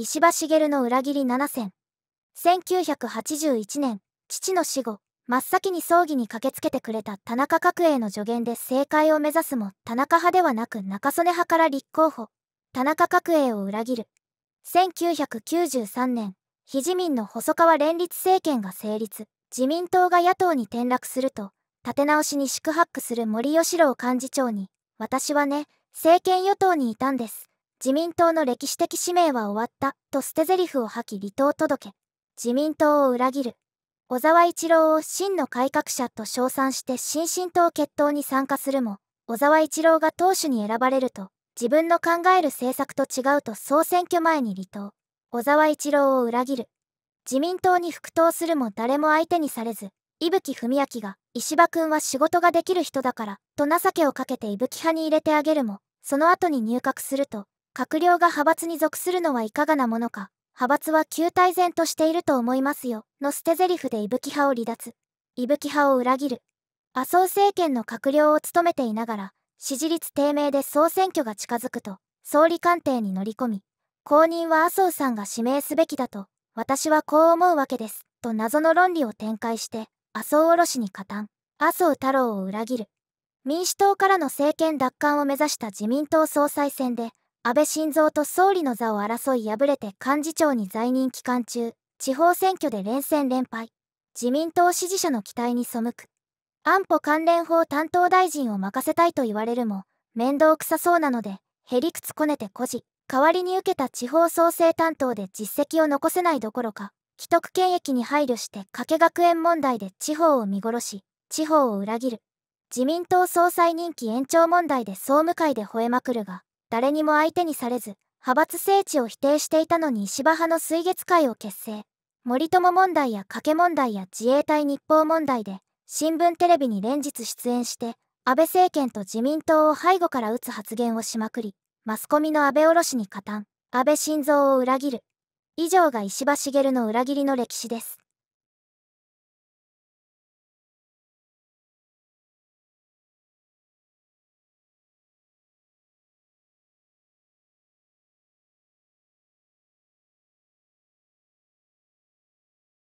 石破茂の裏切り7選1981年父の死後真っ先に葬儀に駆けつけてくれた田中角栄の助言で政界を目指すも田中派ではなく中曽根派から立候補田中角栄を裏切る1993年非自民の細川連立政権が成立自民党が野党に転落すると立て直しに四苦八苦する森喜朗幹事長に私はね政権与党にいたんです自民党の歴史的使命は終わった、と捨て台詞を吐き離党届け。自民党を裏切る。小沢一郎を真の改革者と称賛して新進党決闘に参加するも、小沢一郎が党首に選ばれると、自分の考える政策と違うと総選挙前に離党。小沢一郎を裏切る。自民党に復党するも誰も相手にされず、伊吹文明が、石破君は仕事ができる人だから、と情けをかけて伊吹派に入れてあげるも、その後に入閣すると、閣僚が派閥に属するのはいかがなものか、派閥は旧滞然としていると思いますよ、の捨て台詞で伊吹派を離脱、伊吹派を裏切る。麻生政権の閣僚を務めていながら、支持率低迷で総選挙が近づくと、総理官邸に乗り込み、後任は麻生さんが指名すべきだと、私はこう思うわけです、と謎の論理を展開して、麻生卸に加担、麻生太郎を裏切る。民主党からの政権奪還を目指した自民党総裁選で、安倍晋三と総理の座を争い敗れて幹事長に在任期間中地方選挙で連戦連敗自民党支持者の期待に背く安保関連法担当大臣を任せたいと言われるも面倒くさそうなのでへりくつこねて孤児代わりに受けた地方創生担当で実績を残せないどころか既得権益に配慮して加計学園問題で地方を見殺し地方を裏切る自民党総裁任期延長問題で総務会で吠えまくるが誰にも相手にされず派閥政治を否定していたのに石破派の水月会を結成森友問題や賭け問題や自衛隊日報問題で新聞テレビに連日出演して安倍政権と自民党を背後から打つ発言をしまくりマスコミの安倍おろしに加担安倍晋三を裏切る以上が石破茂の裏切りの歴史です